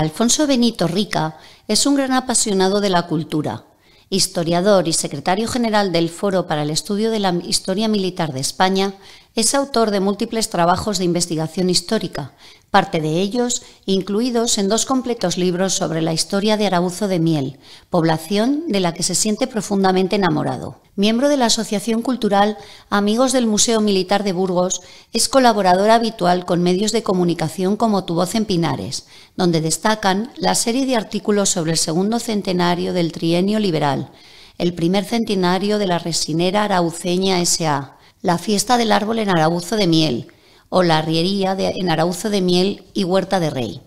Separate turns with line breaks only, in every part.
Alfonso Benito Rica es un gran apasionado de la cultura, historiador y secretario general del Foro para el Estudio de la Historia Militar de España es autor de múltiples trabajos de investigación histórica, parte de ellos incluidos en dos completos libros sobre la historia de Arauzo de Miel, población de la que se siente profundamente enamorado. Miembro de la Asociación Cultural Amigos del Museo Militar de Burgos, es colaborador habitual con medios de comunicación como Tu Voz en Pinares, donde destacan la serie de artículos sobre el segundo centenario del trienio liberal, el primer centenario de la resinera arauceña S.A., la fiesta del árbol en Arauzo de Miel o la Riería en Arauzo de Miel y Huerta de Rey.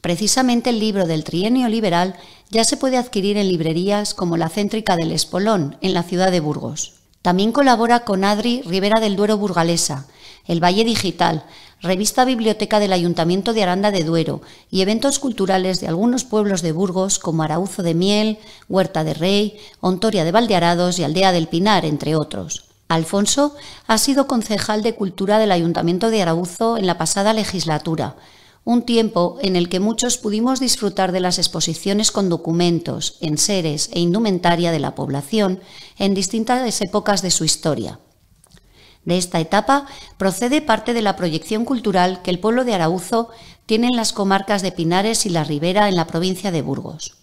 Precisamente el libro del Trienio Liberal ya se puede adquirir en librerías como la Céntrica del Espolón, en la ciudad de Burgos. También colabora con Adri Rivera del Duero Burgalesa, El Valle Digital, Revista Biblioteca del Ayuntamiento de Aranda de Duero y eventos culturales de algunos pueblos de Burgos como Arauzo de Miel, Huerta de Rey, Ontoria de Valdearados y Aldea del Pinar, entre otros. Alfonso ha sido concejal de Cultura del Ayuntamiento de Arauzo en la pasada legislatura, un tiempo en el que muchos pudimos disfrutar de las exposiciones con documentos, enseres e indumentaria de la población en distintas épocas de su historia. De esta etapa procede parte de la proyección cultural que el pueblo de Arauzo tiene en las comarcas de Pinares y La Ribera en la provincia de Burgos.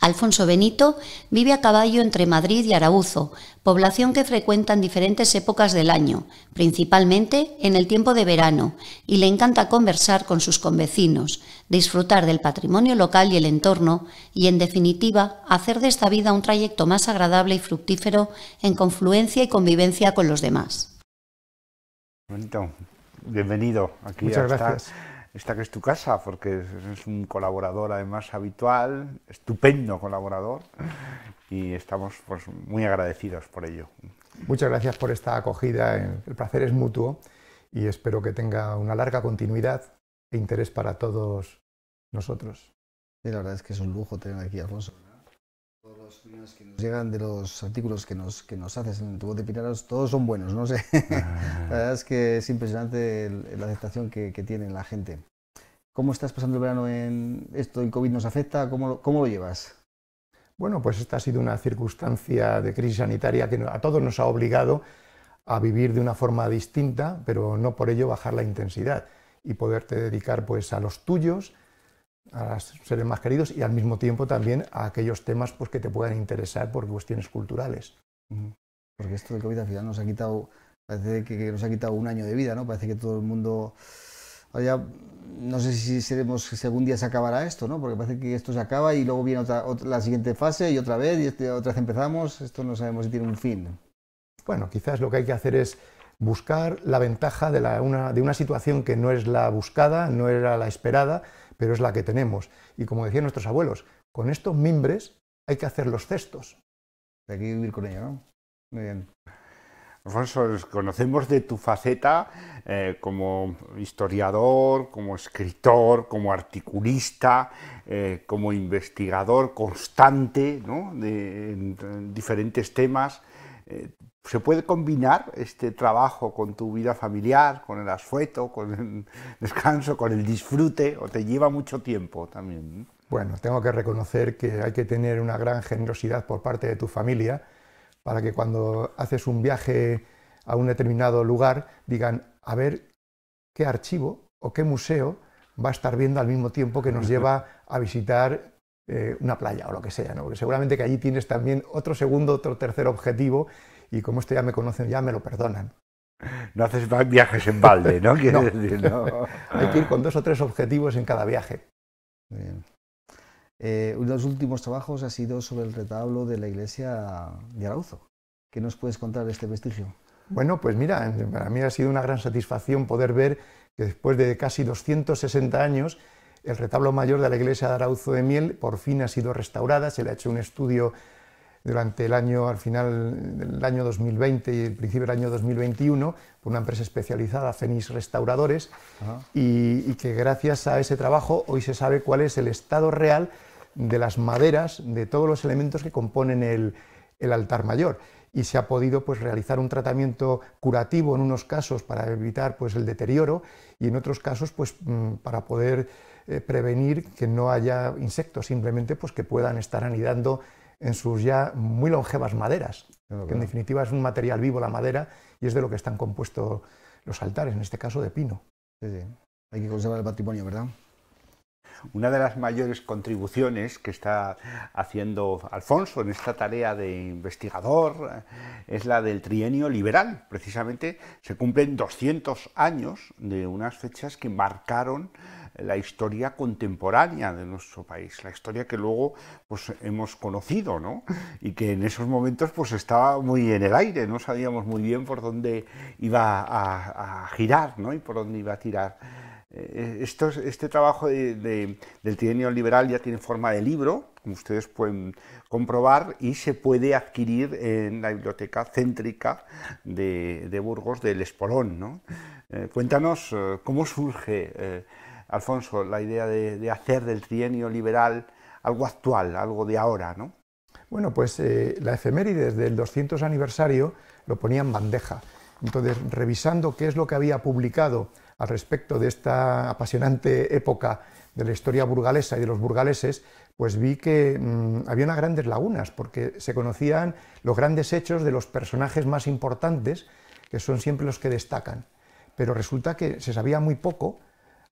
Alfonso Benito vive a caballo entre Madrid y Arauzo, población que frecuenta en diferentes épocas del año, principalmente en el tiempo de verano, y le encanta conversar con sus convecinos, disfrutar del patrimonio local y el entorno, y en definitiva, hacer de esta vida un trayecto más agradable y fructífero en confluencia y convivencia con los demás.
Benito, bienvenido aquí. Muchas gracias esta que es tu casa, porque es un colaborador además habitual, estupendo colaborador, y estamos pues, muy agradecidos por ello.
Muchas gracias por esta acogida, el placer es mutuo y espero que tenga una larga continuidad e interés para todos nosotros.
la verdad es que es un lujo tener aquí a Alfonso los que nos llegan de los artículos que nos, que nos haces en tu voz de Pinaros, todos son buenos, no sé. la verdad es que es impresionante la aceptación que, tiene la gente. ¿Cómo estás pasando el verano en esto? ¿El COVID nos afecta? ¿Cómo lo, cómo lo llevas?
Bueno, pues esta ha sido una circunstancia de crisis sanitaria que a todos nos ha obligado a vivir de una forma distinta, pero no por ello bajar la intensidad y poderte dedicar pues a los tuyos, a los seres más queridos y al mismo tiempo también a aquellos temas pues, que te puedan interesar por cuestiones culturales. Porque esto
del COVID al final nos ha quitado, parece que, nos ha quitado un año de vida, ¿no? Parece que todo el mundo... no sé si seremos, algún día se acabará esto, ¿no? Porque parece que esto se acaba y luego viene
la siguiente fase y otra vez y este, otra vez empezamos. Esto no sabemos si tiene un fin. Bueno, quizás lo que hay que hacer es buscar la ventaja de, una, de una situación que no es la buscada, no era la esperada, pero es la que tenemos. Y como decían nuestros abuelos, con estos mimbres hay que hacer los cestos. Hay que vivir con ella, ¿no? Muy bien.
Alfonso, conocemos de tu faceta eh, como historiador, como escritor, como articulista, eh, como investigador constante de, en, diferentes temas. Eh, se puede combinar este trabajo con tu vida familiar, con el asueto, con el descanso, con el disfrute, o te lleva mucho tiempo también.
Bueno, tengo que reconocer que hay que tener una gran generosidad por parte de tu familia para que cuando haces un viaje a un determinado lugar digan, a ver, qué archivo o qué museo va a estar viendo al mismo tiempo que nos lleva a visitar eh, una playa o lo que sea, seguramente que allí tienes también otro segundo, otro tercer objetivo y como esto ya me conocen, ya me lo perdonan.
No haces viajes en balde, ¿no? Hay que ir con
dos o tres objetivos en cada viaje. uno de los
últimos trabajos ha sido sobre el retablo de la iglesia de Arauzo. ¿Qué nos puedes contar de este
vestigio? Bueno, pues mira, para mí ha sido una gran satisfacción poder ver que después de casi 260 años, el retablo mayor de la iglesia de Arauzo de Miel por fin ha sido restaurada, se le ha hecho un estudio durante el año, al final del año 2020 y el principio del año 2021, por una empresa especializada, Fenix Restauradores, y, que gracias a ese trabajo hoy se sabe cuál es el estado real de las maderas, de todos los elementos que componen el, altar mayor y se ha podido pues, realizar un tratamiento curativo en unos casos para evitar pues, el deterioro y en otros casos pues, mm, para poder eh, prevenir que no haya insectos simplemente pues, que puedan estar anidando en sus ya muy longevas maderas, que en definitiva es un material vivo la madera y es de lo que están compuestos los altares, en este caso de pino. Hay que conservar el patrimonio, ¿verdad?
Una de las mayores contribuciones que está haciendo Alfonso en esta tarea de investigador eh, es la del trienio liberal. Precisamente se cumplen 200 años de unas fechas que marcaron la historia contemporánea de nuestro país, la historia que luego pues, hemos conocido, ¿no? Y que en esos momentos pues estaba muy en el aire, no sabíamos muy bien por dónde iba a, girar, ¿no? Y por dónde iba a tirar. Eh, eh, Esto, este trabajo del trienio liberal ya tiene forma de libro, como ustedes pueden comprobar, y se puede adquirir en la biblioteca céntrica de, Burgos del Espolón. ¿no? Eh, cuéntanos cómo surge Alfonso la idea de, hacer del trienio liberal algo actual, algo de ahora, ¿no?
Bueno, pues eh, la la desde del 200 aniversario lo ponía en bandeja. Entonces, revisando qué es lo que había publicado al respecto de esta apasionante época de la historia burgalesa y de los burgaleses, pues vi que mm, había unas grandes lagunas, porque se conocían los grandes hechos de los personajes más importantes, que son siempre los que destacan. Pero resulta que se sabía muy poco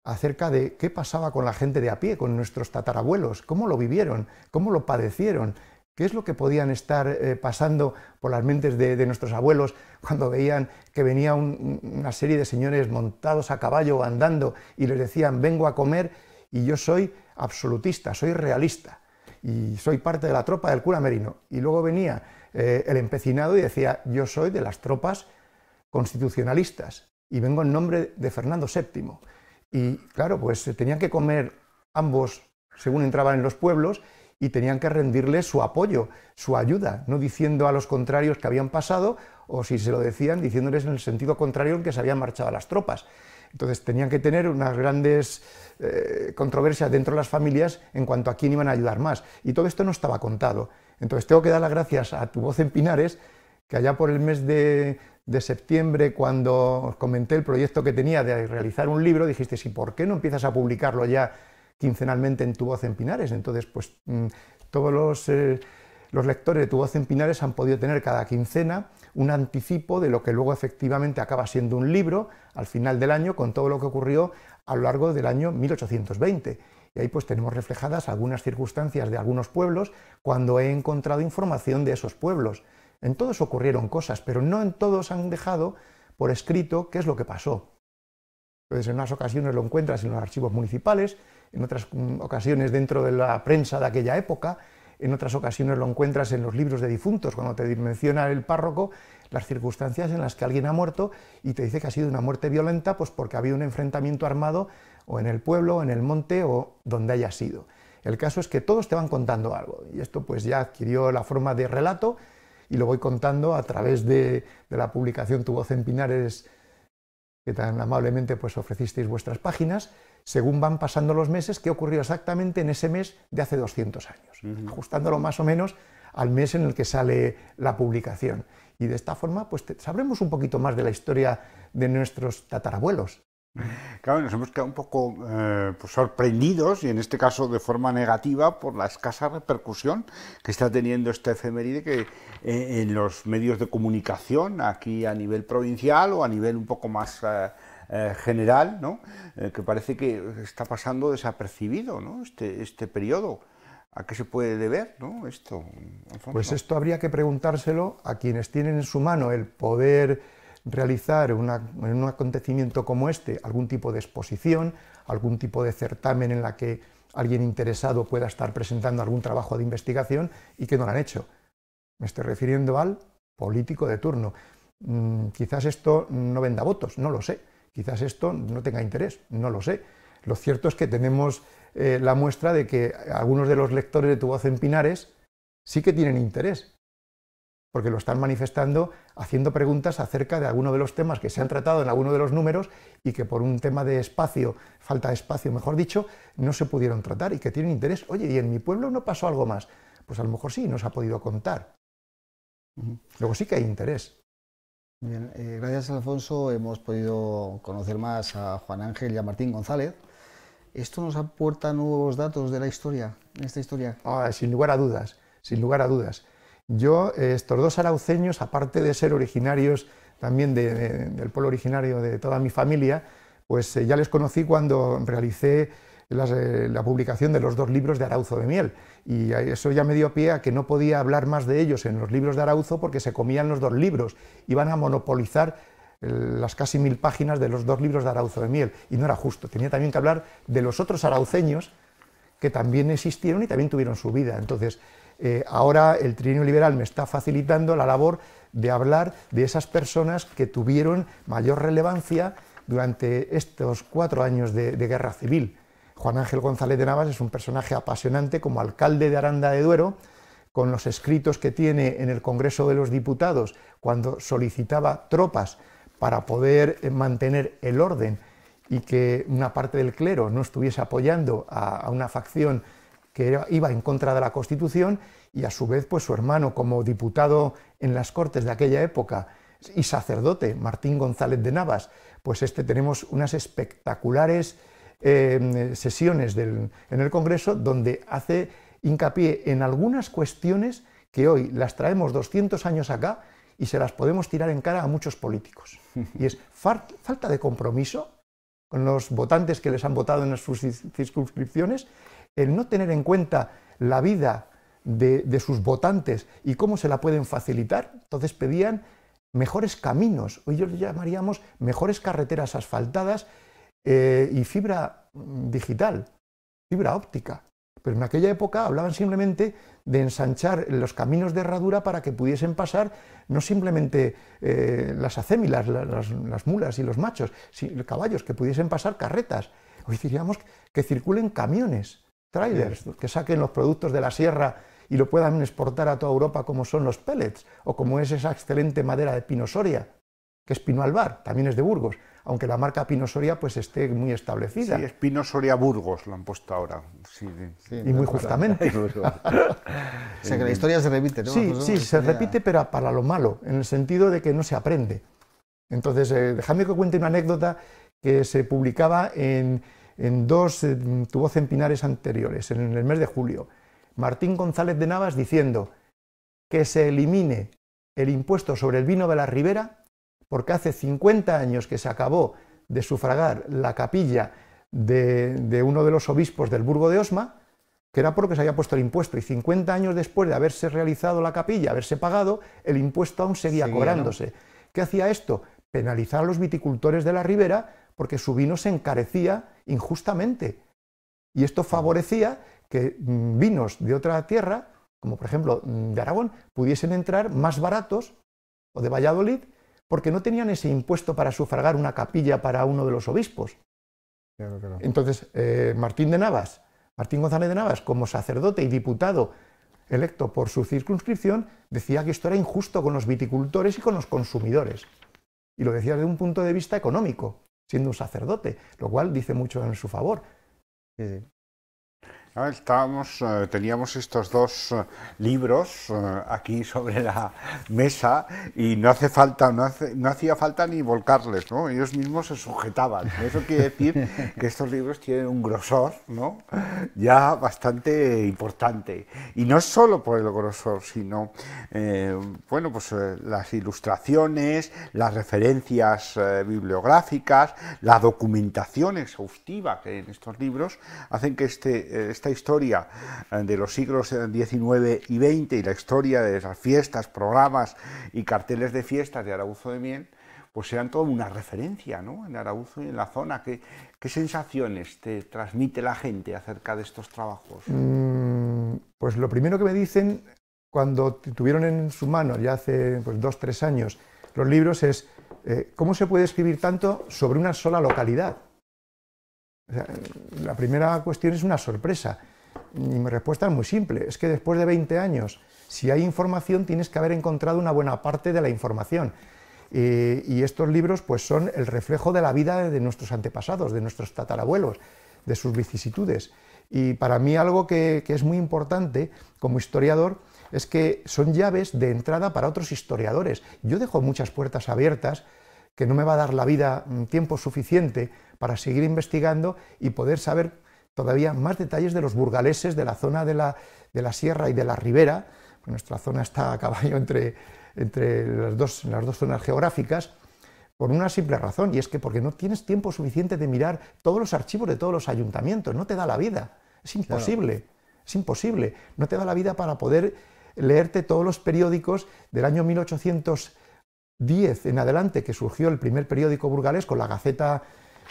acerca de qué pasaba con la gente de a pie, con nuestros tatarabuelos, cómo lo vivieron, cómo lo padecieron, qué es lo que podían estar eh, pasando por las mentes de, nuestros abuelos cuando veían que venía una serie de señores montados a caballo andando y les decían vengo a comer y yo soy absolutista, soy realista y soy parte de la tropa del cura Merino. Y luego venía eh, el empecinado y decía yo soy de las tropas constitucionalistas y vengo en nombre de Fernando VII. Y claro, pues se eh, tenían que comer ambos según entraban en los pueblos y tenían que rendirles su apoyo, su ayuda, no diciendo a los contrarios que habían pasado o si se lo decían, diciéndoles en el sentido contrario en que se habían marchado las tropas. Entonces tenían que tener unas grandes eh, controversias dentro de las familias en cuanto a quién iban a ayudar más. Y todo esto no estaba contado. Entonces tengo que dar las gracias a Tu Voz en Pinares, que allá por el mes de, septiembre, cuando os comenté el proyecto que tenía de realizar un libro, dijiste, ¿y por qué no empiezas a publicarlo ya quincenalmente en Tu Voz en Pinares? Entonces, pues mm, todos los, eh, los lectores de Tu Voz en Pinares han podido tener cada quincena un anticipo de lo que luego efectivamente acaba siendo un libro al final del año con todo lo que ocurrió a lo largo del año 1820. Y ahí pues tenemos reflejadas algunas circunstancias de algunos pueblos cuando he encontrado información de esos pueblos. En todos ocurrieron cosas, pero no en todos han dejado por escrito qué es lo que pasó. Entonces, en unas ocasiones lo encuentras en los archivos municipales, en otras mm, ocasiones dentro de la prensa de aquella época, en otras ocasiones lo encuentras en los libros de difuntos, cuando te menciona el párroco las circunstancias en las que alguien ha muerto y te dice que ha sido una muerte violenta, pues porque ha habido un enfrentamiento armado o en el pueblo, o en el monte o donde haya sido. El caso es que todos te van contando algo y esto pues ya adquirió la forma de relato y lo voy contando a través de, la publicación Tu voz en Pinares, que tan amablemente pues ofrecisteis vuestras páginas, según van pasando los meses, qué ocurrió exactamente en ese mes de hace 200 años, ajustándolo más o menos al mes en el que sale la publicación. Y de esta forma, pues sabremos un poquito más de la historia de nuestros tatarabuelos,
Claro, nos hemos quedado un poco eh, pues, sorprendidos y en este caso de forma negativa por la escasa repercusión que está teniendo esta efeméride que eh, en los medios de comunicación aquí a nivel provincial o a nivel un poco más eh, general, ¿no? que parece que está pasando desapercibido este, este, periodo. ¿A qué se puede deber esto? Pues
esto habría que preguntárselo a quienes tienen en su mano el poder realizar en un acontecimiento como este algún tipo de exposición, algún tipo de certamen en la que alguien interesado pueda estar presentando algún trabajo de investigación y que no lo han hecho. Me estoy refiriendo al político de turno. Mm, quizás esto no venda votos, no lo sé. Quizás esto no tenga interés, no lo sé. Lo cierto es que tenemos eh, la muestra de que algunos de los lectores de Tu voz en Pinares sí que tienen interés porque lo están manifestando haciendo preguntas acerca de alguno de los temas que se han tratado en alguno de los números y que por un tema de espacio, falta de espacio, mejor dicho, no se pudieron tratar y que tienen interés. Oye, ¿y en mi pueblo no pasó algo más? Pues a lo mejor sí, no se ha podido contar. Luego sí que hay interés.
Bien, eh, gracias Alfonso, hemos podido conocer más a Juan Ángel y a Martín González. ¿Esto nos aporta
nuevos datos de la historia, esta historia? Ah, sin lugar a dudas, sin lugar a dudas. Yo, eh, estos dos arauceños, aparte de ser originarios también del pueblo originario de toda mi familia, pues eh, ya les conocí cuando realicé eh, la publicación de los dos libros de Arauzo de Miel. Y eso ya me dio pie a que no podía hablar más de ellos en los libros de Arauzo porque se comían los dos libros, iban a monopolizar las casi mil páginas de los dos libros de Arauzo de Miel. Y no era justo, tenía también que hablar de los otros arauceños que también existieron y también tuvieron su vida. Entonces, eh, ahora el trienio liberal me está facilitando la labor de hablar de esas personas que tuvieron mayor relevancia durante estos cuatro años de, guerra civil. Juan Ángel González de Navas es un personaje apasionante como alcalde de Aranda de Duero, con los escritos que tiene en el Congreso de los Diputados cuando solicitaba tropas para poder eh, mantener el orden y que una parte del clero no estuviese apoyando a una facción que iba en contra de la Constitución y a su vez pues su hermano como diputado en las Cortes de aquella época y sacerdote Martín González de Navas, pues este tenemos unas espectaculares em, sesiones en el Congreso donde hace hincapié en algunas cuestiones que hoy las traemos 200 años acá y se las podemos tirar en cara a muchos políticos. Y es falta de compromiso con los votantes que les han votado en sus circunscripciones el no tener en cuenta la vida de, sus votantes y cómo se la pueden facilitar, entonces pedían mejores caminos, hoy yo llamaríamos mejores carreteras asfaltadas eh, y fibra mm, digital, fibra óptica. Pero en aquella época hablaban simplemente de ensanchar los caminos de herradura para que pudiesen pasar no simplemente eh, las acémilas, las, las, mulas y los machos, sino caballos, que pudiesen pasar carretas. Hoy diríamos que circulen camiones trailers, que saquen los productos de la sierra y lo puedan exportar a toda Europa como son los pellets o como es esa excelente madera de pinosoria, que es pino albar, también es de Burgos, aunque la marca pinosoria pues esté muy establecida. Sí, es
pinosoria Burgos, lo han puesto ahora. y muy justamente. o
sea que la historia se repite, ¿no? Sí, sí, se repite
pero para lo malo, en el sentido de que no se aprende. Entonces, eh, déjame que cuente una anécdota que se publicaba en, en dos tuvo tu anteriores, en el mes de julio, Martín González de Navas diciendo que se elimine el impuesto sobre el vino de la Ribera, porque hace 50 años que se acabó de sufragar la capilla de, uno de los obispos del Burgo de Osma, que era porque se había puesto el impuesto, y 50 años después de haberse realizado la capilla, haberse pagado, el impuesto aún seguía, cobrándose. ¿Qué hacía esto? Penalizar a los viticultores de la Ribera porque su vino se encarecía injustamente. Y esto favorecía que mm, vinos de otra tierra, como por ejemplo mm, de Aragón, pudiesen entrar más baratos, o de Valladolid, porque no tenían ese impuesto para sufragar una capilla para uno de los obispos. Entonces, eh, Martín de Navas, Martín González de Navas, como sacerdote y diputado electo por su circunscripción, decía que esto era injusto con los viticultores y con los consumidores. Y lo decía desde un punto de vista económico siendo un sacerdote, lo cual dice mucho en su favor.
Eh, Ah, estábamos, eh, teníamos estos dos eh, libros eh, aquí sobre la mesa y no hace falta, no, hacía falta ni volcarles, ¿no? Ellos mismos se sujetaban. Eso quiere decir que estos libros tienen un grosor, ¿no? Ya bastante importante. Y no solo por el grosor, sino, bueno, pues las ilustraciones, las referencias bibliográficas, la documentación exhaustiva que hay en estos libros hacen que este, este historia eh, de los siglos XIX eh, y XX y la historia de las fiestas, programas y carteles de fiestas de Arauzo de Miel, pues sean toda una referencia ¿no? en Arauzo y en la zona. ¿Qué, sensaciones te transmite la gente acerca de estos trabajos?
Mm, pues lo primero que me dicen cuando tuvieron en su mano, ya hace pues, dos, tres años, los libros es eh, cómo se puede escribir tanto sobre una sola localidad la primera cuestión es una sorpresa. Y mi respuesta es muy simple. Es que después de 20 años, si hay información, tienes que haber encontrado una buena parte de la información. y estos libros pues, son el reflejo de la vida de nuestros antepasados, de nuestros tatarabuelos, de sus vicisitudes. Y para mí algo que es muy importante como historiador es que son llaves de entrada para otros historiadores. Yo dejo muchas puertas abiertas que no me va a dar la vida mm, tiempo suficiente para seguir investigando y poder saber todavía más detalles de los burgaleses de la zona de la, de la sierra y de la ribera, nuestra zona está a caballo entre, entre las, dos, las dos zonas geográficas, por una simple razón, y es que porque no tienes tiempo suficiente de mirar todos los archivos de todos los ayuntamientos, no te da la vida, es imposible, es imposible, no te da la vida para poder leerte todos los periódicos del año 1810 en adelante, que surgió el primer periódico burgalés con la Gaceta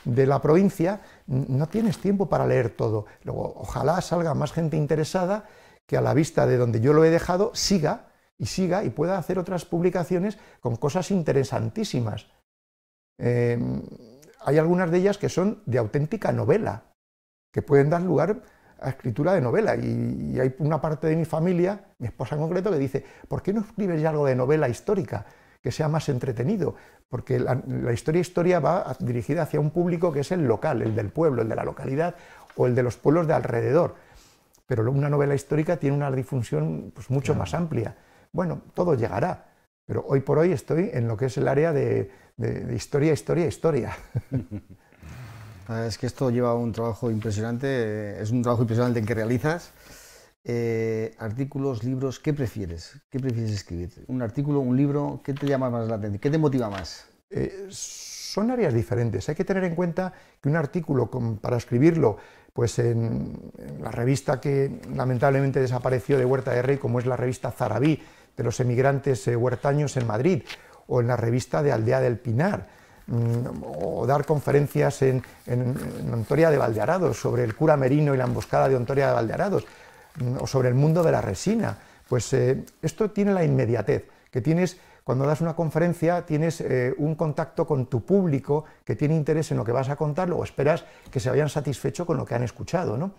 de la provincia, no tienes tiempo para leer todo. Luego, ojalá salga más gente interesada que a la vista de donde yo lo he dejado siga y siga y pueda hacer otras publicaciones con cosas interesantísimas. Em, hay algunas de ellas que son de auténtica novela, que pueden dar lugar a escritura de novela. Y, hay una parte de mi familia, mi esposa en concreto, que dice, ¿por qué no escribes ya algo de novela histórica? que sea más entretenido, porque la, historia historia va dirigida hacia un público que es el local, el del pueblo, el de la localidad o el de los pueblos de alrededor. Pero una novela histórica tiene una difusión pues, mucho más amplia. Bueno, todo llegará, pero hoy por hoy estoy en lo que es el área de, historia, historia, historia. Es que esto lleva
un trabajo impresionante, es un trabajo impresionante que realizas eh, artículos,
libros, ¿qué prefieres? ¿Qué prefieres escribir? ¿Un
artículo, un libro? ¿Qué te llama más la atención? ¿Qué te motiva más?
Eh, son áreas diferentes. Hay que tener en cuenta que un artículo para escribirlo, pues en, la revista que lamentablemente desapareció de Huerta de Rey, como es la revista Zarabí de los emigrantes eh, huertaños en Madrid, o en la revista de Aldea del Pinar, mm, o dar conferencias en, en Ontoria de Valdearados sobre el cura Merino y la emboscada de Ontoria de Valdearados Mm, o sobre el mundo de la resina. Pues eh, esto tiene la inmediatez, que tienes cuando das una conferencia tienes eh, un contacto con tu público que tiene interés en lo que vas a contar o esperas que se vayan satisfecho con lo que han escuchado, ¿no?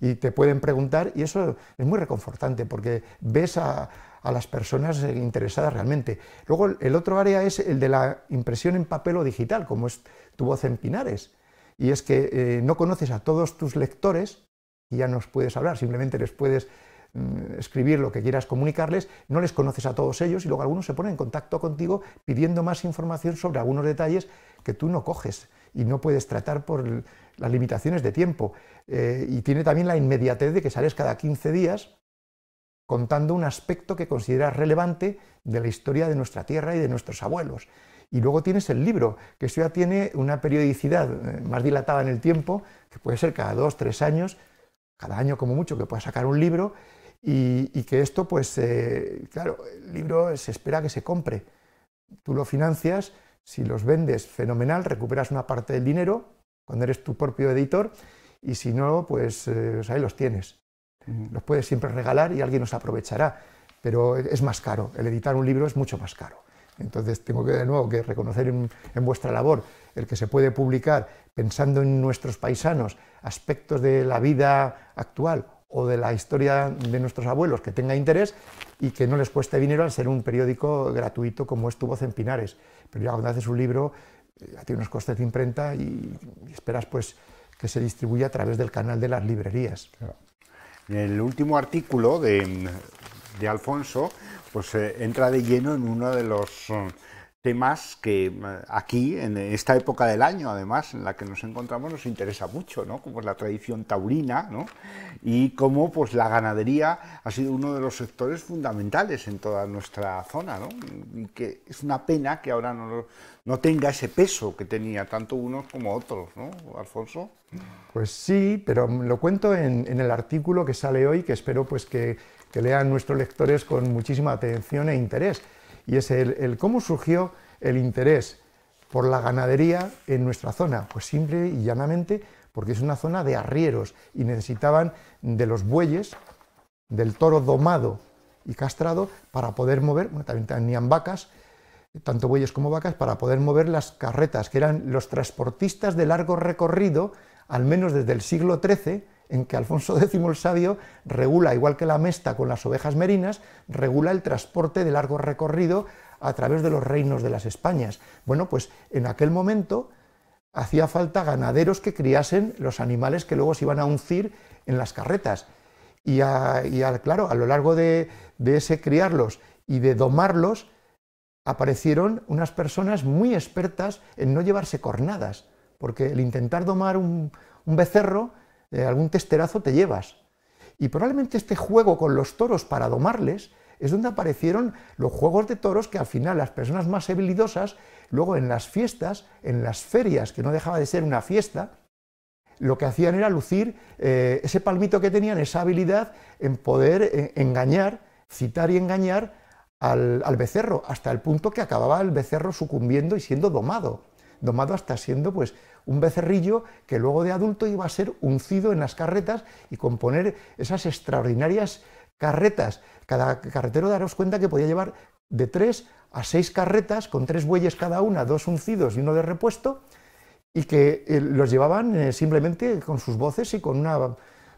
Y te pueden preguntar y eso es muy reconfortante porque ves a, las personas eh, interesadas realmente. Luego el otro área es el de la impresión en papel o digital, como es tu voz en Pinares. Y es que no conoces a todos tus lectores, y ya nos puedes hablar, simplemente les puedes mm, escribir lo que quieras comunicarles, no les conoces a todos ellos y luego algunos se ponen en contacto contigo pidiendo más información sobre algunos detalles que tú no coges y no puedes tratar por las limitaciones de tiempo. Eh, y tiene también la inmediatez de que sales cada 15 días contando un aspecto que consideras relevante de la historia de nuestra tierra y de nuestros abuelos. Y luego tienes el libro, que eso ya tiene una periodicidad eh, más dilatada en el tiempo, que puede ser cada dos, tres años, cada año como mucho, que pueda sacar un libro y, que esto, pues, eh, claro, el libro se espera que se compre. Tú lo financias, si los vendes, fenomenal, recuperas una parte del dinero cuando eres tu propio editor y si no, pues eh, ahí los tienes. Los puedes siempre regalar y alguien los aprovechará, pero es más caro. El editar un libro es mucho más caro. Entonces tengo que de nuevo que reconocer en, vuestra labor el que se puede publicar, pensando en nuestros paisanos, aspectos de la vida actual o de la historia de nuestros abuelos que tenga interés y que no les cueste dinero al ser un periódico gratuito como es Tu Voz en Pinares. Pero ya cuando haces un libro, ya eh, tiene unos costes de imprenta y, esperas pues que se distribuya a través del canal de las librerías.
el último artículo de, Alfonso, pues eh, entra de lleno en uno de los eh, temas que eh, aquí, en esta época del año, además, en la que nos encontramos, nos interesa mucho, ¿no? Como la tradición taurina, ¿no? Y cómo, pues, la ganadería ha sido uno de los sectores fundamentales en toda nuestra zona, ¿no? que es una pena que ahora no, tenga ese peso que tenía tanto unos como otros, ¿no, Alfonso?
Pues sí, pero lo cuento en, el artículo que sale hoy, que espero, pues, que lean nuestros lectores con muchísima atención e interés y es el, cómo surgió el interés por la ganadería en nuestra zona. Pues simple y llanamente porque es una zona de arrieros y necesitaban de los bueyes, del toro domado y castrado para poder mover, bueno, también tenían vacas, tanto bueyes como vacas, para poder mover las carretas, que eran los transportistas de largo recorrido, al menos desde el siglo XIII, en que Alfonso X el Sabio regula, igual que la mesta con las ovejas merinas, regula el transporte de largo recorrido a través de los reinos de las Españas. Bueno, pues en aquel momento hacía falta ganaderos que criasen los animales que luego se iban a uncir en las carretas. Y, claro, a lo largo de, ese criarlos y de domarlos, aparecieron unas personas muy expertas en no llevarse cornadas, porque el intentar domar un becerro eh, algún testerazo te llevas. Y probablemente este juego con los toros para domarles es donde aparecieron los juegos de toros que al final las personas más habilidosas, luego en las fiestas, en las ferias, que no dejaba de ser una fiesta, lo que hacían era lucir eh, ese palmito que tenían, esa habilidad en poder eh, engañar, citar y engañar al, al, becerro, hasta el punto que acababa el becerro sucumbiendo y siendo domado, domado hasta siendo pues un becerrillo que luego de adulto iba a ser uncido en las carretas y componer esas extraordinarias carretas. Cada carretero daros cuenta que podía llevar de tres a seis carretas con tres bueyes cada una, dos uncidos y uno de repuesto, y que eh, los llevaban eh, simplemente con sus voces y con una,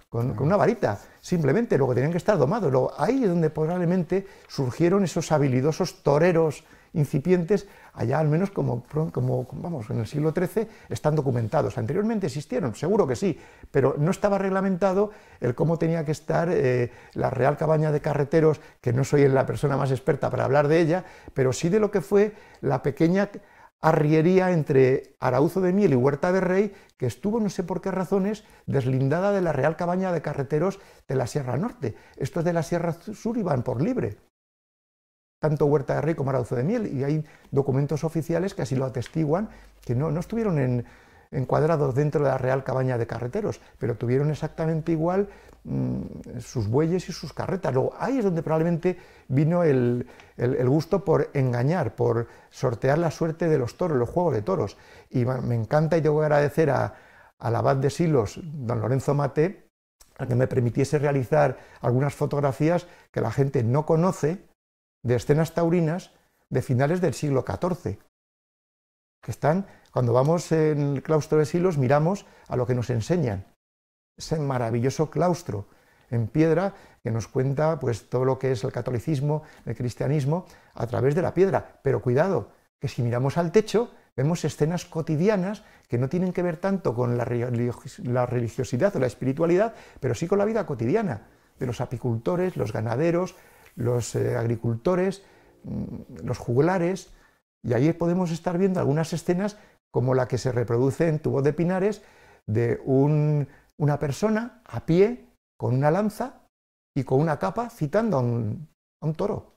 con, una varita, simplemente, luego tenían que estar domados. ahí es donde probablemente surgieron esos habilidosos toreros incipientes allá al menos como, vamos, en el siglo XIII están documentados. Anteriormente existieron, seguro que sí, pero no estaba reglamentado el cómo tenía que estar eh, la Real Cabaña de Carreteros, que no soy la persona más experta para hablar de ella, pero sí de lo que fue la pequeña arriería entre Arauzo de Miel y Huerta de Rey, que estuvo, no sé por qué razones, deslindada de la Real Cabaña de Carreteros de la Sierra Norte. Estos de la Sierra Sur iban por libre tanto Huerta de Rey como Arauzo de Miel, y hay documentos oficiales que así lo atestiguan, que no, estuvieron encuadrados dentro de la Real Cabaña de Carreteros, pero tuvieron exactamente igual mm, sus bueyes y sus carretas. Lo ahí es donde probablemente vino el, gusto por engañar, por sortear la suerte de los toros, los juegos de toros. Y me encanta y tengo que agradecer a, al abad de Silos, don Lorenzo Mate, a que me permitiese realizar algunas fotografías que la gente no conoce, de escenas taurinas de finales del siglo XIV, que están, cuando vamos en el claustro de Silos, miramos a lo que nos enseñan. Ese maravilloso claustro en piedra que nos cuenta pues, todo lo que es el catolicismo, el cristianismo, a través de la piedra. Pero cuidado, que si miramos al techo, vemos escenas cotidianas que no tienen que ver tanto con la religiosidad o la espiritualidad, pero sí con la vida cotidiana de los apicultores, los ganaderos, los eh, agricultores, mm, los juglares, y ahí podemos estar viendo algunas escenas como la que se reproduce en tubo de Pinares de una persona a pie con una lanza y con una capa citando a un, toro.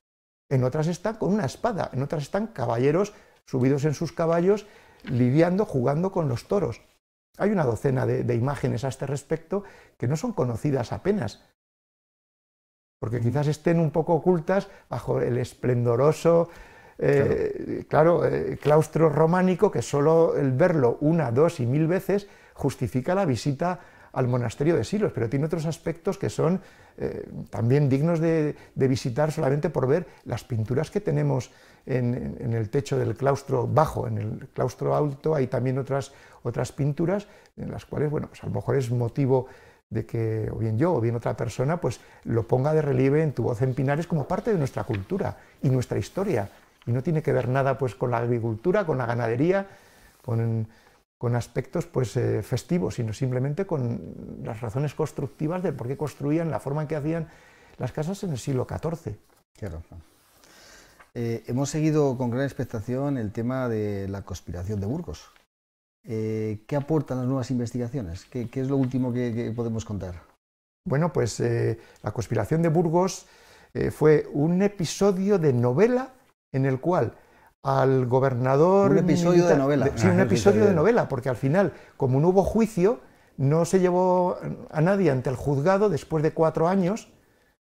En otras están con una espada, en otras están caballeros subidos en sus caballos lidiando, jugando con los toros. Hay una docena de, imágenes a este respecto que no son conocidas apenas porque quizás estén un poco ocultas bajo el esplendoroso eh, claro, eh, claustro románico que solo el verlo una, dos y mil veces justifica la visita al monasterio de Silos, pero tiene otros aspectos que son eh, también dignos de, visitar solamente por ver las pinturas que tenemos en, el techo del claustro bajo, en el claustro alto hay también otras, otras pinturas en las cuales, bueno, pues a lo mejor es motivo de que, o bien yo, o bien otra persona, pues lo ponga de relieve en tu voz en Pinares como parte de nuestra cultura y nuestra historia. Y no tiene que ver nada pues con la agricultura, con la ganadería, con, con aspectos pues eh, festivos, sino simplemente con las razones constructivas de por qué construían, la forma en que hacían las casas en el siglo XIV. Qué
eh, hemos seguido con gran expectación el tema de la conspiración de Burgos. Eh, ¿qué aportan las nuevas investigaciones? ¿Qué, es lo
último que, podemos contar? Bueno, pues eh, la conspiración de Burgos eh, fue un episodio de novela en el cual al gobernador... Un episodio de novela. sí, un episodio de novela, porque al final, como no hubo juicio, no se llevó a nadie ante el juzgado después de cuatro años.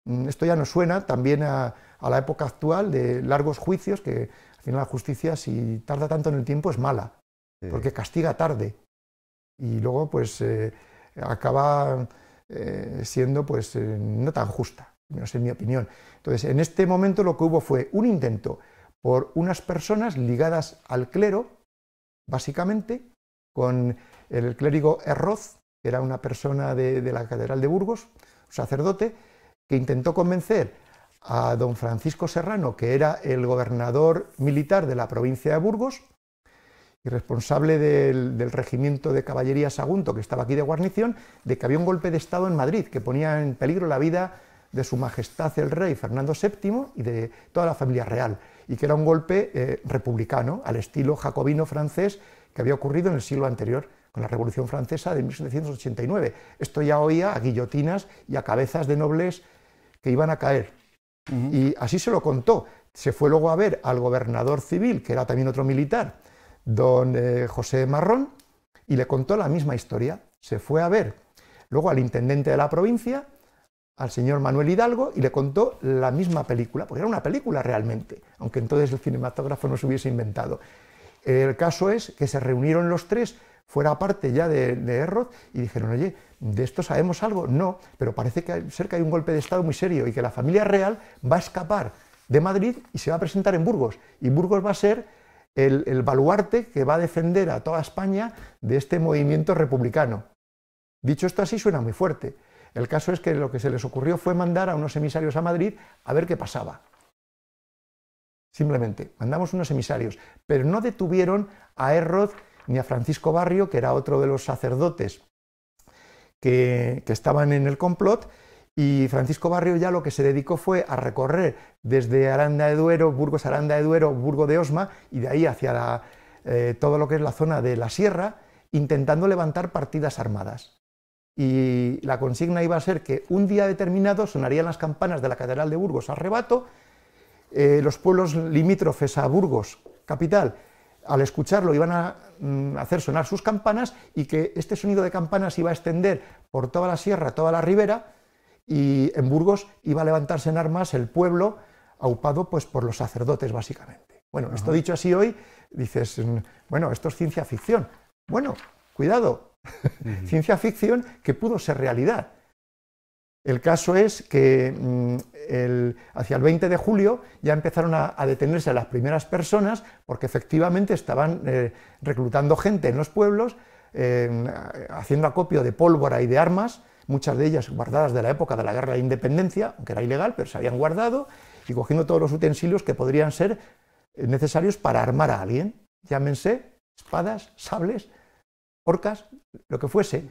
Mm, esto ya nos suena también a, a la época actual de largos juicios, que al final la justicia, si tarda tanto en el tiempo, es mala porque castiga tarde. Y luego, pues, eh, acaba eh, siendo, pues, eh, no tan justa, no en mi opinión. Entonces, en este momento lo que hubo fue un intento por unas personas ligadas al clero, básicamente, con el clérigo Erroz, que era una persona de, de la Catedral de Burgos, un sacerdote, que intentó convencer a don Francisco Serrano, que era el gobernador militar de la provincia de Burgos, y responsable del, regimiento de caballería Sagunto, que estaba aquí de guarnición, de que había un golpe de Estado en Madrid que ponía en peligro la vida de Su Majestad el Rey Fernando VII y de toda la familia real, y que era un golpe eh, republicano, al estilo jacobino francés que había ocurrido en el siglo anterior, con la Revolución Francesa de 1789. Esto ya oía a guillotinas y a cabezas de nobles que iban a caer. Y así se lo contó. Se fue luego a ver al gobernador civil, que era también otro militar, don eh, José Marrón y le contó la misma historia. Se fue a ver luego al intendente de la provincia, al señor Manuel Hidalgo, y le contó la misma película, porque era una película realmente, aunque entonces el cinematógrafo no se hubiese inventado. El caso es que se reunieron los tres fuera parte ya de, de y dijeron, oye, ¿de esto sabemos algo? No, pero parece que cerca hay un golpe de Estado muy serio y que la familia real va a escapar de Madrid y se va a presentar en Burgos. Y Burgos va a ser el, baluarte que va a defender a toda España de este movimiento republicano. Dicho esto así, suena muy fuerte. El caso es que lo que se les ocurrió fue mandar a unos emisarios a Madrid a ver qué pasaba. Simplemente, mandamos unos emisarios, pero no detuvieron a Herrod ni a Francisco Barrio, que era otro de los sacerdotes que estaban en el complot, y Francisco Barrio ya lo que se dedicó fue a recorrer desde Aranda de Duero, Burgos Aranda de Duero, Burgo de Osma, y de ahí hacia eh, todo lo que es la zona de la sierra, intentando levantar partidas armadas. Y la consigna iba a ser que un día determinado sonarían las campanas de la Catedral de Burgos a rebato, eh, los pueblos limítrofes a Burgos, capital, al escucharlo iban mm, a hacer sonar sus campanas y que este sonido de campanas iba a extender por toda la sierra, toda la ribera, y en Burgos iba a levantarse en armas el pueblo, aupado pues, por los sacerdotes básicamente. Bueno, esto dicho así hoy, dices, mm, bueno, esto es ciencia ficción. Bueno, cuidado, ciencia ficción que pudo ser realidad. El caso es que mm, hacia el 20 de julio ya empezaron a, detenerse las primeras personas porque efectivamente estaban eh, reclutando gente en los pueblos, eh, haciendo acopio de pólvora y de armas muchas de ellas guardadas de la época de la guerra de independencia, aunque era ilegal, pero se habían guardado, y cogiendo todos los utensilios que podrían ser necesarios para armar a alguien, llámense espadas, sables, orcas, lo que fuese.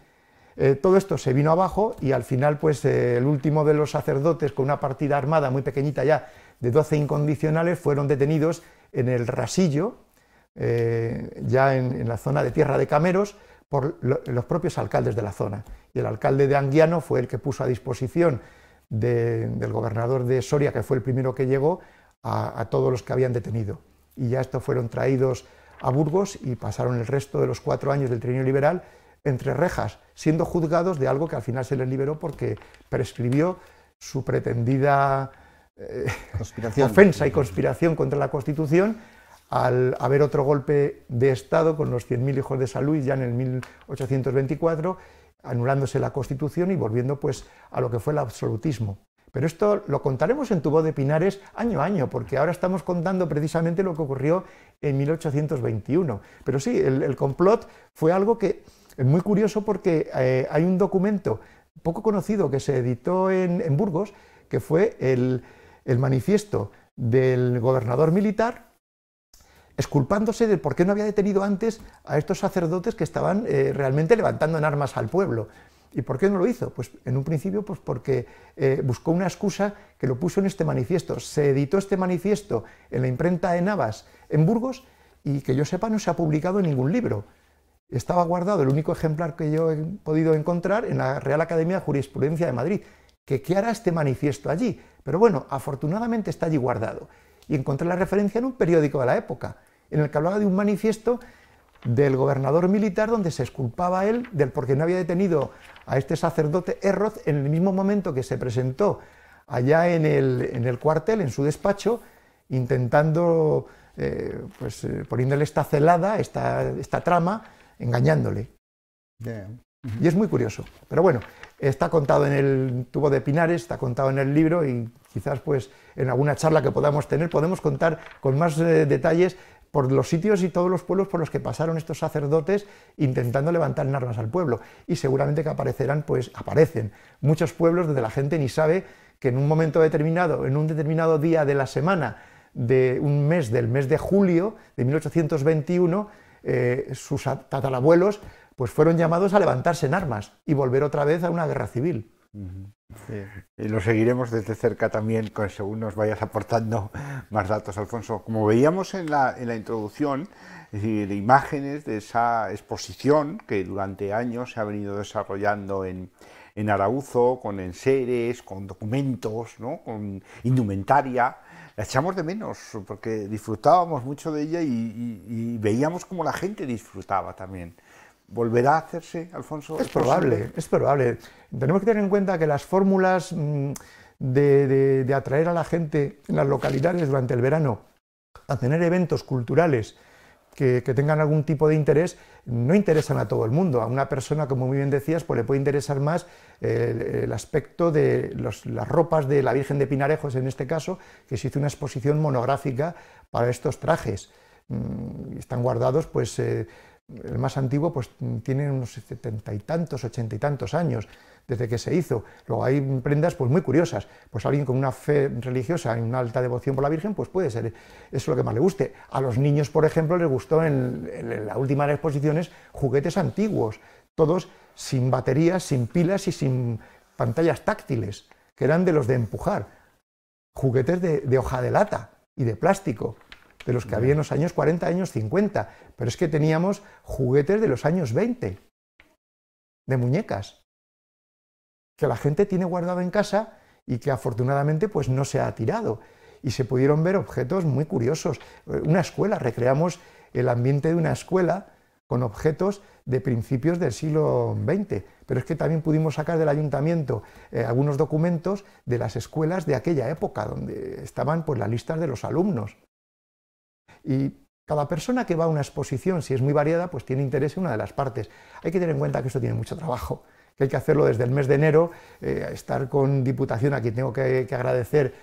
Eh, todo esto se vino abajo y al final, pues eh, el último de los sacerdotes con una partida armada muy pequeñita ya de 12 incondicionales fueron detenidos en el rasillo, eh, ya en la zona de Tierra de Cameros, por los propios alcaldes de la zona. Y el alcalde de Anguiano fue el que puso a disposición del gobernador de Soria, que fue el primero que llegó, a, todos los que habían detenido. Y ya estos fueron traídos a Burgos y pasaron el resto de los cuatro años del trienio liberal entre rejas, siendo juzgados de algo que al final se les liberó porque prescribió su pretendida eh, ofensa y conspiración contra la Constitución al haber otro golpe de Estado con los 100.000 hijos de salud ya en el 1824, anulándose la Constitución y volviendo pues a lo que fue el absolutismo. Pero esto lo contaremos en Tu Voz de Pinares año a año, porque ahora estamos contando precisamente lo que ocurrió en 1821. Pero sí, el, complot fue algo que es muy curioso porque eh, hay un documento poco conocido que se editó en, Burgos, que fue el manifiesto del gobernador militar esculpándose de por qué no había detenido antes a estos sacerdotes que estaban eh, realmente levantando en armas al pueblo. ¿Y por qué no lo hizo? Pues en un principio pues porque eh, buscó una excusa que lo puso en este manifiesto. Se editó este manifiesto en la imprenta de Navas en Burgos y que yo sepa no se ha publicado en ningún libro. Estaba guardado el único ejemplar que yo he podido encontrar en la Real Academia de Jurisprudencia de Madrid. Que, ¿Qué hará este manifiesto allí? Pero bueno, afortunadamente está allí guardado. Y encontré la referencia en un periódico de la época en el que hablaba de un manifiesto del gobernador militar donde se esculpaba él del porque no había detenido a este sacerdote Erroz en el mismo momento que se presentó allá en el, en el cuartel, en su despacho, intentando, eh, pues eh, poniéndole esta celada, esta, esta trama, engañándole. Y es muy curioso. Pero bueno, está contado en el tubo de Pinares, está contado en el libro y quizás pues en alguna charla que podamos tener podemos contar con más eh, detalles por los sitios y todos los pueblos por los que pasaron estos sacerdotes intentando levantar en armas al pueblo. Y seguramente que aparecerán, pues aparecen muchos pueblos desde la gente ni sabe que en un momento determinado, en un determinado día de la semana, de un mes, del mes de julio de 1821, eh, sus tatarabuelos pues fueron llamados a levantarse en armas y volver otra vez a una guerra civil
lo seguiremos desde cerca también según nos vayas aportando más datos, Alfonso. Como veíamos en la, introducción, de imágenes de esa exposición que durante años se ha venido desarrollando en, Arauzo, con enseres, con documentos, con indumentaria. La echamos de menos porque disfrutábamos mucho de ella y, y veíamos cómo la gente disfrutaba también ¿Volverá a hacerse, Alfonso? Es, probable, es
probable. Tenemos que tener en cuenta que las fórmulas mm, de, atraer a la gente en las localidades durante el verano a tener eventos culturales que, tengan algún tipo de interés no interesan a todo el mundo. A una persona, como muy bien decías, pues le puede interesar más eh, el, aspecto de las ropas de la Virgen de Pinarejos, en este caso, que se hizo una exposición monográfica para estos trajes. Mm, están guardados, pues. Eh, el más antiguo pues tiene unos setenta y tantos, ochenta y tantos años desde que se hizo. Luego hay prendas pues muy curiosas, pues alguien con una fe religiosa y una alta devoción por la Virgen, pues puede ser eso lo que más le guste. A los niños, por ejemplo, les gustó en, la las últimas exposiciones juguetes antiguos, todos sin baterías, sin pilas y sin pantallas táctiles, que eran de los de empujar, juguetes de hoja de lata y de plástico de los que había en los años 40, años 50, pero es que teníamos juguetes de los años 20, de muñecas, que la gente tiene guardado en casa y que afortunadamente pues no se ha tirado. Y se pudieron ver objetos muy curiosos. Eh, una escuela, recreamos el ambiente de una escuela con objetos de principios del siglo XX. Pero es que también pudimos sacar del ayuntamiento eh, algunos documentos de las escuelas de aquella época, donde estaban por pues, las listas de los alumnos. Y cada persona que va a una exposición, si es muy variada, pues tiene interés en una de las partes. Hay que tener en cuenta que esto tiene mucho trabajo, que hay que hacerlo desde el mes de enero, eh, estar con Diputación, aquí tengo que agradecer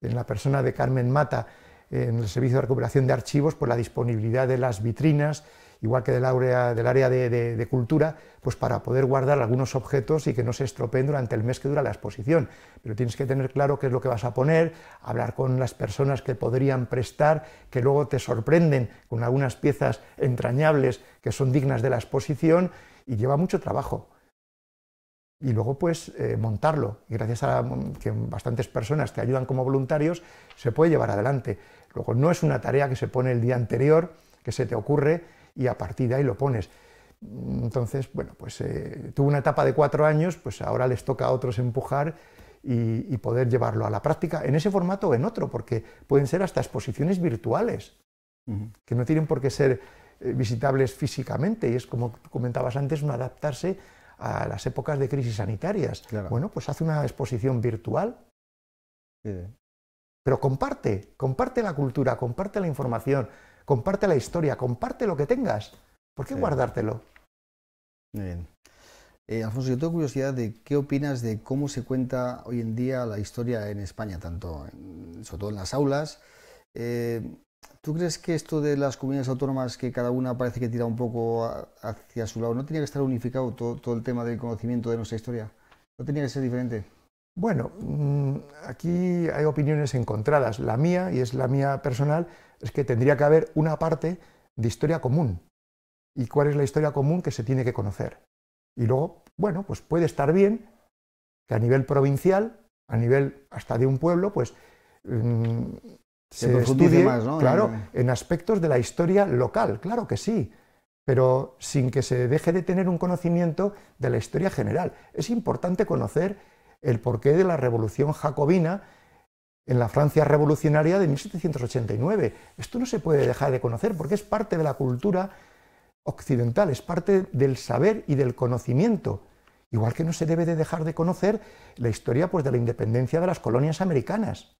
en la persona de Carmen Mata, en el Servicio de Recuperación de Archivos, por la disponibilidad de las vitrinas, igual que del área, de, cultura, pues para poder guardar algunos objetos y que no se estropeen durante el mes que dura la exposición. Pero tienes que tener claro qué es lo que vas a poner, hablar con las personas que podrían prestar, que luego te sorprenden con algunas piezas entrañables que son dignas de la exposición y lleva mucho trabajo. Y luego, pues, eh, montarlo. Y gracias a que bastantes personas te ayudan como voluntarios, se puede llevar adelante. Luego, no es una tarea que se pone el día anterior, que se te ocurre, y a partir de ahí lo pones. Entonces, bueno, pues eh, tuvo una etapa de cuatro años, pues ahora les toca a otros empujar y, poder llevarlo a la práctica en ese formato o en otro, porque pueden ser hasta exposiciones virtuales, que no tienen por qué ser eh, visitables físicamente, y es como comentabas antes, un adaptarse a las épocas de crisis sanitarias. Bueno, pues hace una exposición virtual, pero comparte, comparte la cultura, comparte la información, comparte la historia, comparte lo que tengas. ¿Por qué guardártelo? Muy bien. Eh, Alfonso, yo tengo
curiosidad de qué opinas de cómo se cuenta hoy en día la historia en España, tanto sobre todo en las aulas. Eh, ¿Tú crees que esto de las comunidades autónomas, que cada una parece que tira un poco hacia su lado, no tenía que estar unificado todo, el tema del conocimiento de nuestra historia? ¿No tenía que ser diferente?
Bueno, mm, aquí hay opiniones encontradas. La mía, y es la mía personal, es que tendría que haber una parte de historia común. ¿Y cuál es la historia común que se tiene que conocer? Y luego, bueno, pues puede estar bien que a nivel provincial, a nivel hasta de un pueblo, pues mm, se, estudie, más, claro, en aspectos de la historia local, claro que sí, pero sin que se deje de tener un conocimiento de la historia general. Es importante conocer el porqué de la revolución jacobina, en la Francia revolucionaria de 1789. Esto no se puede dejar de conocer porque es parte de la cultura occidental, es parte del saber y del conocimiento. Igual que no se debe de dejar de conocer la historia pues, de la independencia de las colonias americanas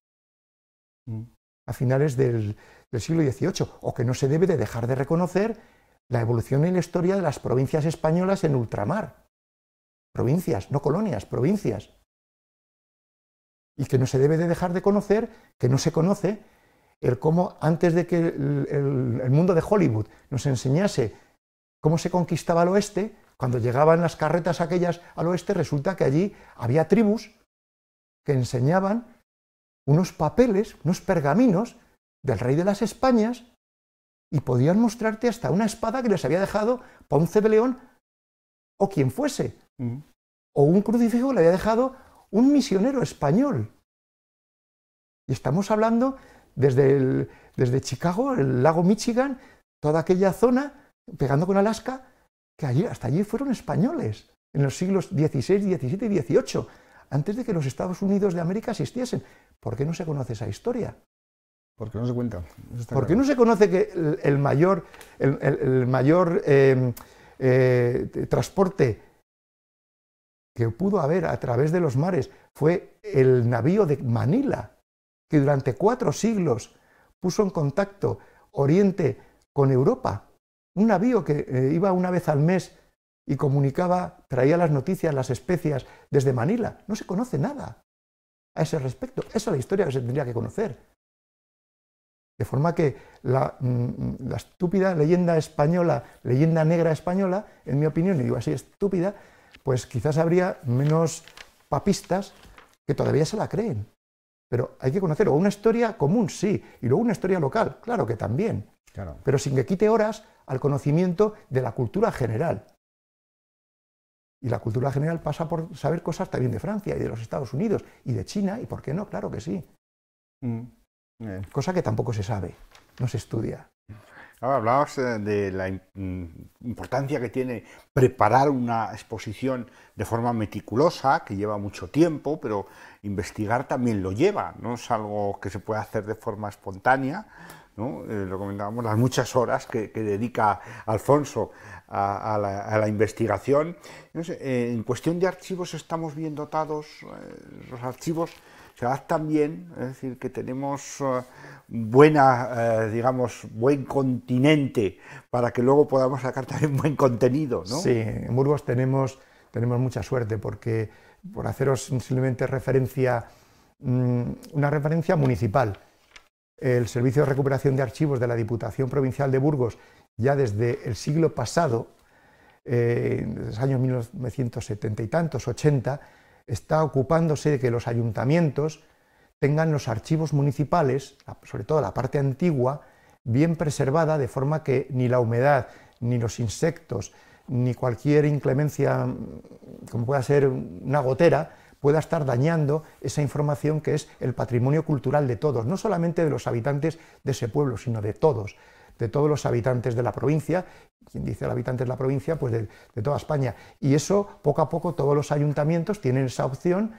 mm. a finales del, siglo XVIII, o que no se debe de dejar de reconocer la evolución en la historia de las provincias españolas en ultramar. Provincias, no colonias, provincias y que no se debe de dejar de conocer, que no se conoce, el cómo antes de que el, mundo de Hollywood nos enseñase cómo se conquistaba el oeste, cuando llegaban las carretas aquellas al oeste, resulta que allí había tribus que enseñaban unos papeles, unos pergaminos del rey de las Españas, y podían mostrarte hasta una espada que les había dejado Ponce de León o quien fuese, mm. o un crucifijo que le había dejado un misionero español. Y estamos hablando desde, desde Chicago, el lago Michigan, toda aquella zona, pegando con Alaska, que allí, hasta allí fueron españoles, en los siglos XVI, XVII y XVIII, antes de que los Estados Unidos de América existiesen. ¿Por qué no se conoce esa historia? Porque no se cuenta. Porque no se conoce que el, mayor, el, mayor eh, eh, transporte que pudo haber a través de los mares fue el navío de Manila, que durante cuatro siglos puso en contacto Oriente con Europa. Un navío que eh, iba una vez al mes y comunicaba, traía las noticias, las especias desde Manila. No se conoce nada a ese respecto. Esa es la historia que se tendría que conocer. De forma que la, mm, mm, la estúpida leyenda española, leyenda negra española, en mi opinión, y digo así, estúpida, pues quizás habría menos papistas que todavía se la creen. Pero hay que conocer una historia común, sí, y luego una historia local, claro que también. Pero sin que quite horas al conocimiento de la cultura general. Y la cultura general pasa por saber cosas también de Francia y de los Estados Unidos y de China, y por qué no, claro que sí. Mm. Cosa que tampoco se sabe, no se estudia.
Ahora hablabas eh, de la mm, importancia que tiene preparar una exposición de forma meticulosa, que lleva mucho tiempo, pero investigar también lo lleva, no es algo que se pueda hacer de forma espontánea. Eh, lo comentábamos, las muchas horas que, dedica Alfonso a, la, investigación. Eh, en cuestión de archivos estamos bien dotados, los archivos se adaptan bien, es decir, que tenemos eh, buena, eh, digamos, buen continente para que luego podamos sacar también buen contenido, ¿no? Sí, en Burgos tenemos, mucha suerte
porque, por haceros simplemente referencia, mm, una referencia municipal, el Servicio de Recuperación de Archivos de la Diputación Provincial de Burgos, ya desde el siglo pasado, eh, desde los años 1970 y tantos, 80, está ocupándose de que los ayuntamientos tengan los archivos municipales, sobre todo la parte antigua, bien preservada, de forma que ni la humedad, ni los insectos, ni cualquier inclemencia, mm, como pueda ser una gotera, pueda estar dañando esa información que es el patrimonio cultural de todos, no solamente de los habitantes de ese pueblo, sino de todos de todos los habitantes de la provincia, quien dice el habitante de la provincia, pues de, toda España. Y eso, poco a poco, todos los ayuntamientos tienen esa opción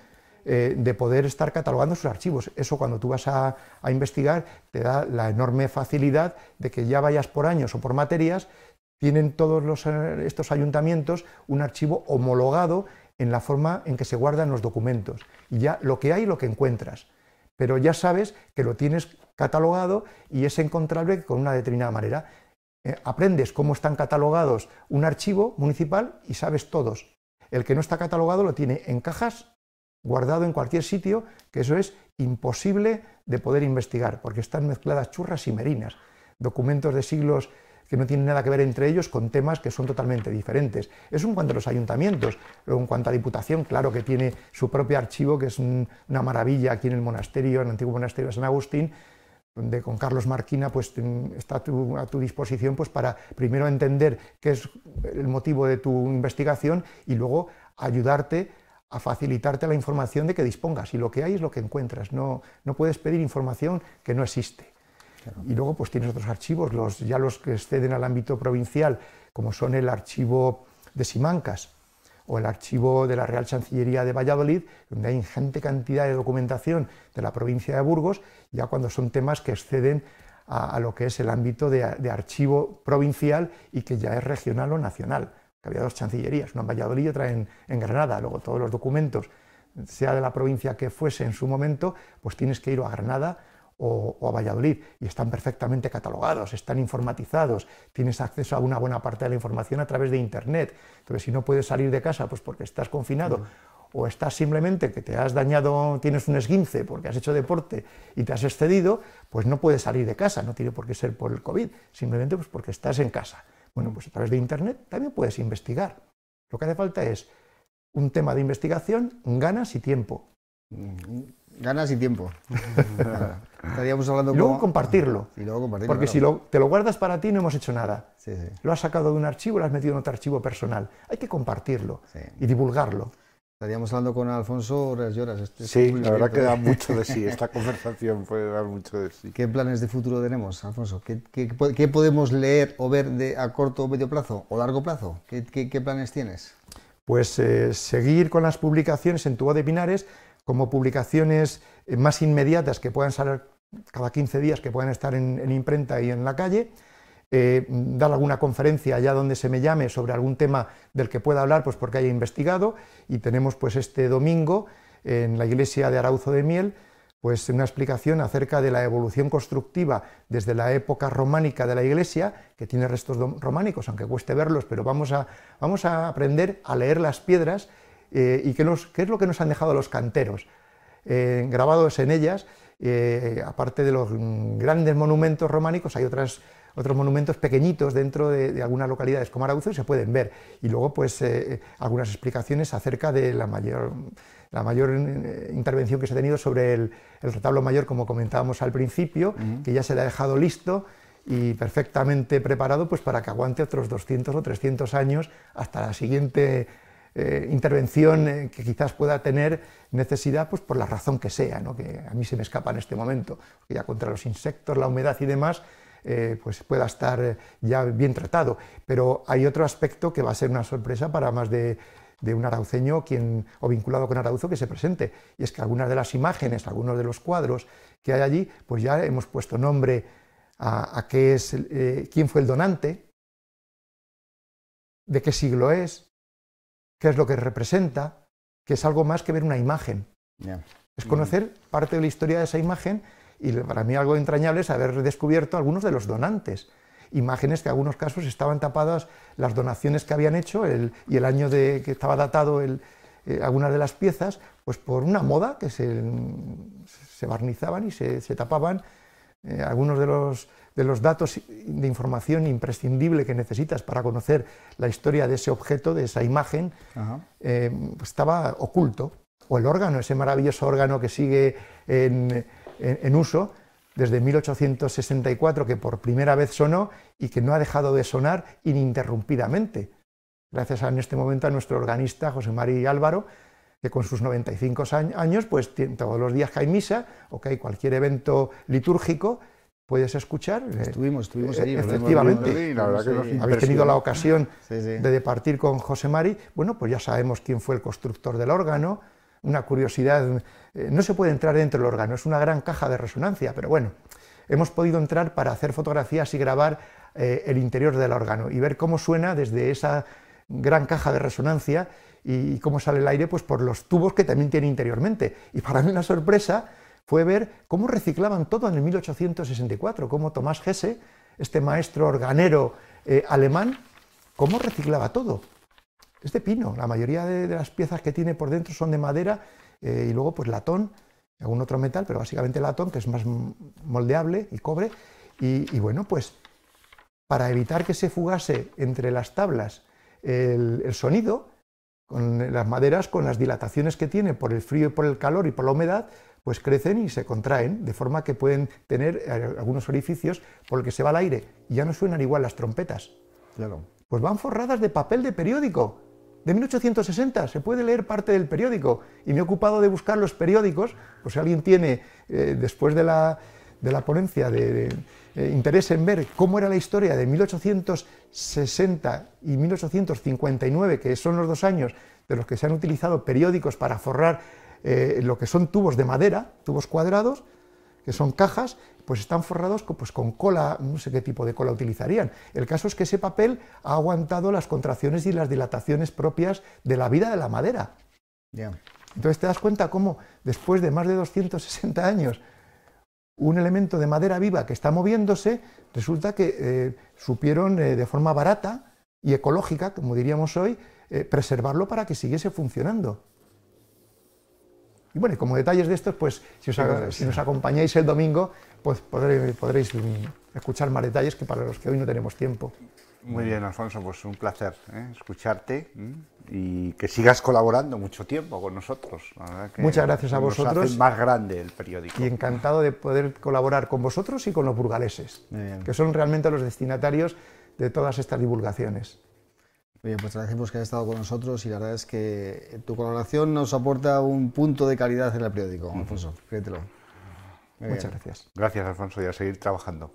eh, de poder estar catalogando sus archivos. Eso cuando tú vas a, investigar te da la enorme facilidad de que ya vayas por años o por materias, tienen todos eh, estos ayuntamientos un archivo homologado en la forma en que se guardan los documentos. Y ya lo que hay, lo que encuentras pero ya sabes que lo tienes catalogado y es encontrable con una determinada manera. Eh, aprendes cómo están catalogados un archivo municipal y sabes todos. El que no está catalogado lo tiene en cajas, guardado en cualquier sitio, que eso es imposible de poder investigar, porque están mezcladas churras y merinas. Documentos de siglos que no tienen nada que ver entre ellos con temas que son totalmente diferentes. Eso en cuanto a los ayuntamientos, en cuanto a Diputación, claro que tiene su propio archivo, que es una maravilla aquí en el monasterio, en el antiguo monasterio de San Agustín, donde con Carlos Marquina pues, está a tu, a tu, disposición pues, para primero entender qué es el motivo de tu investigación y luego ayudarte a facilitarte la información de que dispongas. Y lo que hay es lo que encuentras. No, no puedes pedir información que no existe. Y luego pues tienes otros archivos, los, ya los que exceden al ámbito provincial, como son el archivo de Simancas o el archivo de la Real Chancillería de Valladolid, donde hay ingente cantidad de documentación de la provincia de Burgos, ya cuando son temas que exceden a, lo que es el ámbito de, archivo provincial y que ya es regional o nacional. había dos chancillerías, una en Valladolid y otra en, en Granada, luego todos los documentos sea de la provincia que fuese en su momento, pues tienes que ir a Granada o, a Valladolid y están perfectamente catalogados, están informatizados, tienes acceso a una buena parte de la información a través de Internet. Entonces, si no puedes salir de casa, pues porque estás confinado. o estás simplemente que te has dañado, tienes un esguince porque has hecho deporte y te has excedido, pues no puedes salir de casa, no tiene por qué ser por el COVID, simplemente pues porque estás en casa. Bueno, pues a través de Internet también puedes investigar. Lo que hace falta es un tema de investigación, ganas y tiempo. Ganas y tiempo. Estaríamos hablando Y luego compartirlo. Porque si te lo guardas para ti no hemos hecho nada. Lo has sacado de un archivo, lo has metido en otro archivo personal. Hay que compartirlo y divulgarlo. Estaríamos hablando con Alfonso horas y horas. Este sí, la verdad que da mucho de sí. Esta conversación puede
dar mucho de sí. ¿Qué planes de futuro tenemos, Alfonso? ¿Qué, podemos leer o ver a corto o medio plazo o largo plazo? ¿Qué, planes tienes?
Pues eh, seguir con las publicaciones en tu de Pinares como publicaciones eh, más inmediatas que puedan salir cada 15 días, que puedan estar en, imprenta y en la calle, eh, dar alguna conferencia allá donde se me llame sobre algún tema del que pueda hablar, pues porque haya investigado, y tenemos pues este domingo en la iglesia de Arauzo de Miel, pues una explicación acerca de la evolución constructiva desde la época románica de la Iglesia, que tiene restos románicos, aunque cueste verlos, pero vamos vamos a aprender a leer las piedras eh, y qué, es lo que nos han dejado los canteros. Eh, grabados en ellas, eh, aparte de los grandes monumentos románicos, hay otras, otros monumentos pequeñitos dentro de, algunas localidades como Arauzo y se pueden ver. Y luego, pues, algunas explicaciones acerca de la mayor, la mayor intervención que se ha tenido sobre el, retablo mayor, como comentábamos al principio, que ya se le ha dejado listo y perfectamente preparado pues, para que aguante otros 200 o 300 años hasta la siguiente eh, intervención eh, que quizás pueda tener necesidad pues, por la razón que sea, que a mí se me escapa en este momento, ya contra los insectos, la humedad y demás, eh, pues pueda estar ya bien tratado. Pero hay otro aspecto que va a ser una sorpresa para más de, un arauceño quien, o vinculado con Arauzo que se presente. Y es que algunas de las imágenes, algunos de los cuadros que hay allí, pues ya hemos puesto nombre a, quién fue el donante, de qué siglo es, es lo que representa, que es algo más que ver una imagen. Es mm. conocer parte de la historia de esa imagen y para mí algo entrañable es haber descubierto algunos de los donantes. Imágenes que en algunos casos estaban tapadas las donaciones que habían hecho y el año de que estaba datado el, eh, de las piezas, pues por una moda que se, barnizaban y se, tapaban eh, algunos de los de los datos de información imprescindible que necesitas para conocer la historia de ese objeto, de esa imagen, eh, estaba oculto. O el órgano, ese maravilloso órgano que sigue en, uso desde 1864, que por primera vez sonó y que no ha dejado de sonar ininterrumpidamente. Gracias en este momento a nuestro organista José María Álvaro, que con sus 95 años, pues todos los días que hay misa o que hay cualquier evento litúrgico, puedes escuchar. Eh, estuvimos, estuvimos eh, allí. Efectivamente. Berlín, tenido la ocasión de departir con José Mari. Bueno, pues ya sabemos quién fue el constructor del órgano. Una curiosidad, eh, no se puede entrar dentro del órgano, es una gran caja de resonancia, pero bueno, hemos podido entrar para hacer fotografías y grabar el interior del órgano y ver cómo suena desde esa gran caja de resonancia y, cómo sale el aire pues por los tubos que también tiene interiormente. Y para mí una sorpresa fue ver cómo reciclaban todo en el 1864, cómo Tomás Hesse, este maestro organero eh, alemán, cómo reciclaba todo. Es de pino, la mayoría de, las piezas que tiene por dentro son de madera eh, y luego pues latón, algún otro metal, pero básicamente latón, que es más moldeable y cobre. Y, bueno, pues para evitar que se fugase entre las tablas el, el sonido, con las maderas, con las dilataciones que tiene por el frío y por el calor y por la humedad, pues crecen y se contraen, de forma que pueden tener eh, algunos orificios por los que se va el aire. Y ya no suenan igual las trompetas. Claro. Pues van forradas de papel de periódico. De 1860 se puede leer parte del periódico. Y me he ocupado de buscar los periódicos, pues si alguien tiene, eh, después de la, de la ponencia, de, eh, interés en ver cómo era la historia de 1860 y 1859, que son los dos años de los que se han utilizado periódicos para forrar eh, lo que son tubos de madera, tubos cuadrados, que son cajas, pues están forrados pues con, cola, no sé qué tipo de cola utilizarían. El caso es que ese papel ha aguantado las contracciones y las dilataciones propias de la vida de la madera. Entonces te das cuenta cómo después de más de 260 años, un elemento de madera viva que está moviéndose, resulta que eh, supieron eh, de forma barata y ecológica, como diríamos hoy, preservarlo para que siguiese funcionando. Y bueno, como detalles de estos, pues si, nos acompañáis el domingo, pues podréis, escuchar más detalles que para los que hoy no tenemos tiempo.
Muy bien, Alfonso, pues un placer ¿eh? escucharte ¿eh? y que sigas colaborando mucho tiempo con nosotros. Muchas gracias a vosotros. más grande el periódico. Y
encantado de poder colaborar con vosotros y con los burgaleses, que son realmente los destinatarios de todas estas divulgaciones.
Bien, pues agradecemos que hayas estado con nosotros y la verdad es que tu colaboración nos aporta un punto de calidad en el periódico, Alfonso, créetelo. Muchas gracias.
Gracias, Alfonso, y a seguir trabajando.